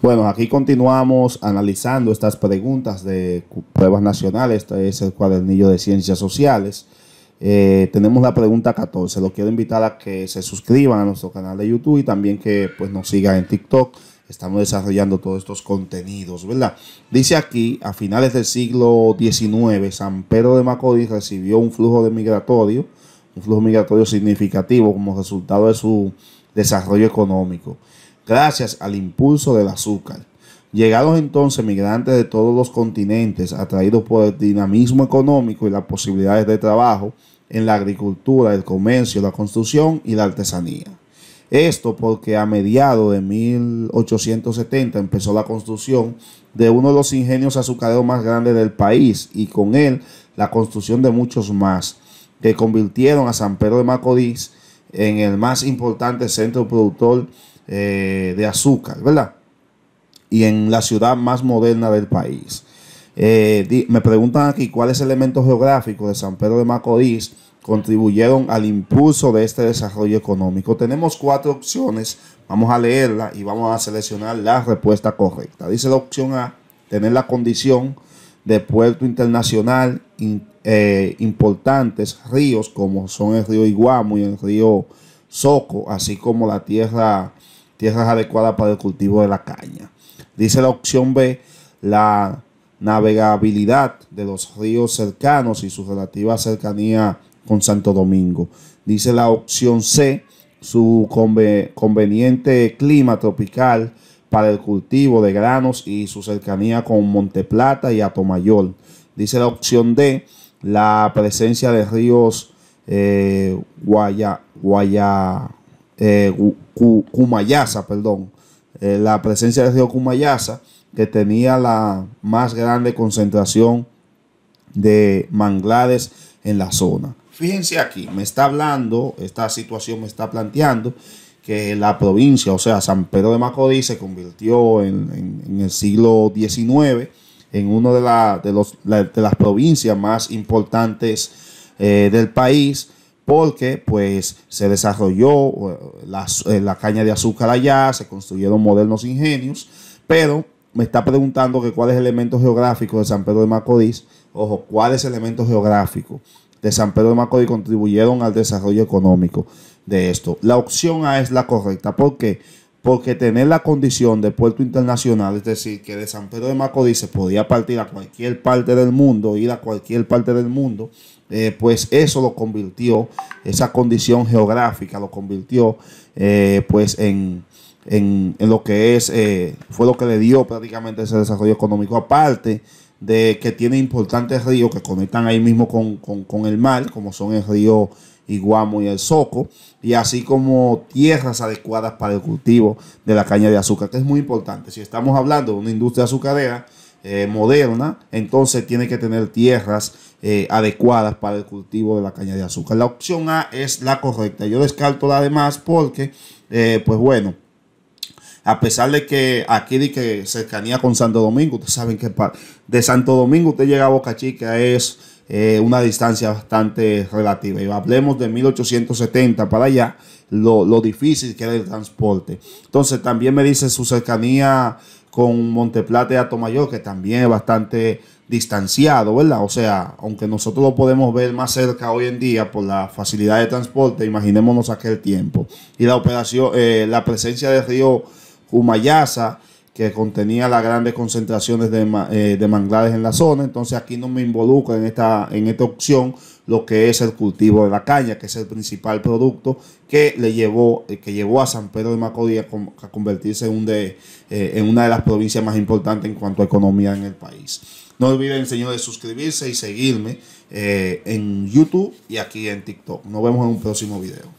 Bueno, aquí continuamos analizando estas preguntas de pruebas nacionales. Este es el cuadernillo de ciencias sociales. Eh, tenemos la pregunta 14. Lo quiero invitar a que se suscriban a nuestro canal de YouTube y también que pues, nos sigan en TikTok. Estamos desarrollando todos estos contenidos, ¿verdad? Dice aquí, a finales del siglo XIX, San Pedro de Macorís recibió un flujo de migratorio, un flujo migratorio significativo como resultado de su desarrollo económico gracias al impulso del azúcar. Llegados entonces migrantes de todos los continentes, atraídos por el dinamismo económico y las posibilidades de trabajo en la agricultura, el comercio, la construcción y la artesanía. Esto porque a mediados de 1870 empezó la construcción de uno de los ingenios azucareros más grandes del país y con él la construcción de muchos más, que convirtieron a San Pedro de Macorís en el más importante centro productor eh, de azúcar, ¿verdad? Y en la ciudad más moderna del país. Eh, me preguntan aquí cuáles elementos geográficos de San Pedro de Macorís contribuyeron al impulso de este desarrollo económico. Tenemos cuatro opciones, vamos a leerla y vamos a seleccionar la respuesta correcta. Dice la opción A, tener la condición de puerto internacional eh, importantes ríos como son el río Iguamo y el río Soco, así como la tierra tierras adecuadas para el cultivo de la caña. Dice la opción B, la navegabilidad de los ríos cercanos y su relativa cercanía con Santo Domingo. Dice la opción C, su conveniente clima tropical para el cultivo de granos y su cercanía con Monteplata y Atomayol, Dice la opción D, la presencia de ríos eh, Guaya, Guaya, eh, Cumayasa, perdón, eh, la presencia del río Cumayasa, que tenía la más grande concentración de manglares en la zona. Fíjense aquí, me está hablando, esta situación me está planteando que la provincia, o sea, San Pedro de Macorís se convirtió en, el siglo XIX en una de, de, las provincias más importantes eh, del país porque pues se desarrolló eh, la, caña de azúcar allá, se construyeron modernos ingenios, pero me está preguntando que cuáles elementos geográficos de San Pedro de Macorís, ojo, cuáles elementos geográficos de San Pedro de Macorís contribuyeron al desarrollo económico de esto. La opción A es la correcta. porque porque tener la condición de puerto internacional, es decir, que de San Pedro de Macorís se podía partir a cualquier parte del mundo, ir a cualquier parte del mundo, eh, pues eso lo convirtió, esa condición geográfica lo convirtió eh, pues en, en, en, lo que es, eh, fue lo que le dio prácticamente ese desarrollo económico. Aparte, de que tiene importantes ríos que conectan ahí mismo con, el mar, como son el río Iguamo y el Soco, y así como tierras adecuadas para el cultivo de la caña de azúcar, que es muy importante. Si estamos hablando de una industria azucarera eh, moderna, entonces tiene que tener tierras eh, adecuadas para el cultivo de la caña de azúcar. La opción A es la correcta. Yo descarto la demás porque, eh, pues bueno, a pesar de que aquí de que cercanía con Santo Domingo, ustedes saben que de Santo Domingo usted llega a Boca Chica es eh, una distancia bastante relativa. Y hablemos de 1870 para allá, lo, difícil que era el transporte. Entonces también me dice su cercanía con Monteplata y Atomayor, que también es bastante distanciado, ¿verdad? O sea, aunque nosotros lo podemos ver más cerca hoy en día por la facilidad de transporte, imaginémonos aquel tiempo. Y la operación, eh, la presencia de Río Humayasa, que contenía las grandes concentraciones eh, de, manglares en la zona. Entonces aquí no me involucra en esta, opción lo que es el cultivo de la caña, que es el principal producto que le llevó, eh, que llevó a San Pedro de Macorís a, convertirse eh, en, una de las provincias más importantes en cuanto a economía en el país. No olviden, señores, suscribirse y seguirme en YouTube y aquí en TikTok. Nos vemos en un próximo video.